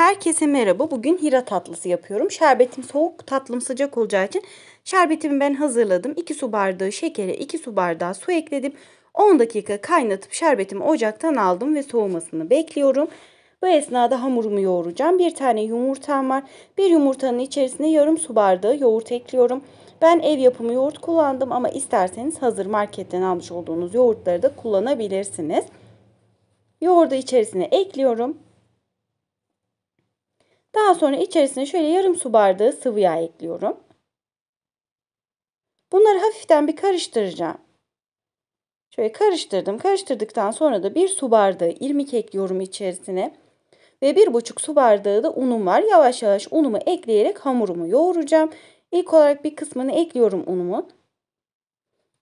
Herkese merhaba. Bugün hira tatlısı yapıyorum. Şerbetim soğuk, tatlım sıcak olacağı için şerbetimi ben hazırladım. 2 su bardağı şekere, 2 su bardağı su ekledim. 10 dakika kaynatıp şerbetimi ocaktan aldım ve soğumasını bekliyorum. Bu esnada hamurumu yoğuracağım. Bir tane yumurtam var. Bir yumurtanın içerisine yarım su bardağı yoğurt ekliyorum. Ben ev yapımı yoğurt kullandım ama isterseniz hazır marketten almış olduğunuz yoğurtları da kullanabilirsiniz. Yoğurdu içerisine ekliyorum. Daha sonra içerisine şöyle yarım su bardağı sıvı yağ ekliyorum. Bunları hafiften bir karıştıracağım. Şöyle karıştırdım. Karıştırdıktan sonra da bir su bardağı irmik ekliyorum içerisine. Ve bir buçuk su bardağı da unum var. Yavaş yavaş unumu ekleyerek hamurumu yoğuracağım. İlk olarak bir kısmını ekliyorum unumu.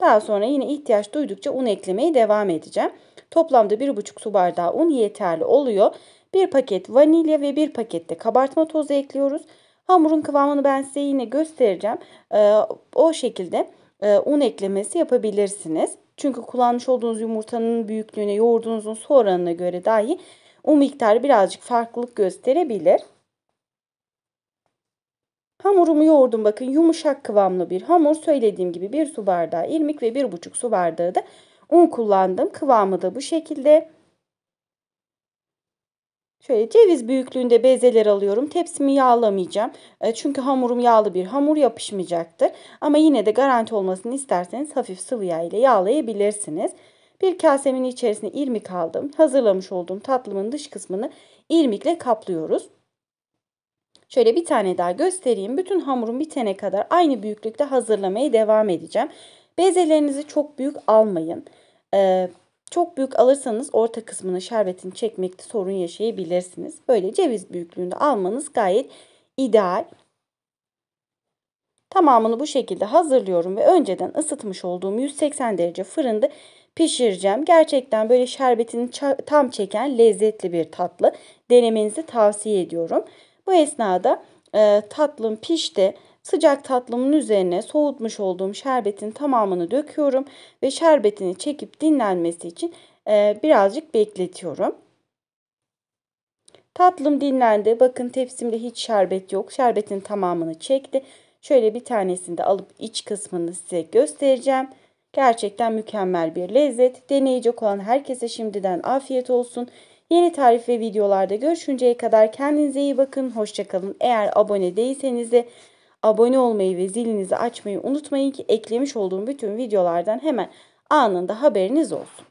Daha sonra yine ihtiyaç duydukça un eklemeye devam edeceğim. Toplamda bir buçuk su bardağı un yeterli oluyor. Bir paket vanilya ve bir paket de kabartma tozu ekliyoruz. Hamurun kıvamını ben size yine göstereceğim. Ee, o şekilde e, un eklemesi yapabilirsiniz. Çünkü kullanmış olduğunuz yumurtanın büyüklüğüne, yoğurdunuzun su oranına göre dahi un miktarı birazcık farklılık gösterebilir. Hamurumu yoğurdum bakın yumuşak kıvamlı bir hamur. Söylediğim gibi 1 su bardağı irmik ve 1,5 su bardağı da un kullandım. Kıvamı da bu şekilde. Şöyle ceviz büyüklüğünde bezeler alıyorum. Tepsimi yağlamayacağım. E, çünkü hamurum yağlı bir hamur yapışmayacaktır. Ama yine de garanti olmasını isterseniz hafif sıvı yağ ile yağlayabilirsiniz. Bir kasemin içerisine irmik aldım. Hazırlamış olduğum tatlımın dış kısmını irmikle kaplıyoruz. Şöyle bir tane daha göstereyim. Bütün hamurum bitene kadar aynı büyüklükte hazırlamaya devam edeceğim. Bezelerinizi çok büyük almayın. Ee, çok büyük alırsanız orta kısmını şerbetini çekmekte sorun yaşayabilirsiniz. Böyle ceviz büyüklüğünde almanız gayet ideal. Tamamını bu şekilde hazırlıyorum ve önceden ısıtmış olduğum 180 derece fırında pişireceğim. Gerçekten böyle şerbetini tam çeken lezzetli bir tatlı. Denemenizi tavsiye ediyorum. Bu esnada e, tatlım pişti. Sıcak tatlımın üzerine soğutmuş olduğum şerbetin tamamını döküyorum ve şerbetini çekip dinlenmesi için e, birazcık bekletiyorum. Tatlım dinlendi. Bakın tepsimde hiç şerbet yok. Şerbetin tamamını çekti. Şöyle bir tanesini de alıp iç kısmını size göstereceğim. Gerçekten mükemmel bir lezzet. Deneyecek olan herkese şimdiden afiyet olsun. Yeni tarif ve videolarda görüşünceye kadar kendinize iyi bakın. Hoşçakalın. Eğer abone değilseniz de Abone olmayı ve zilinizi açmayı unutmayın ki eklemiş olduğum bütün videolardan hemen anında haberiniz olsun.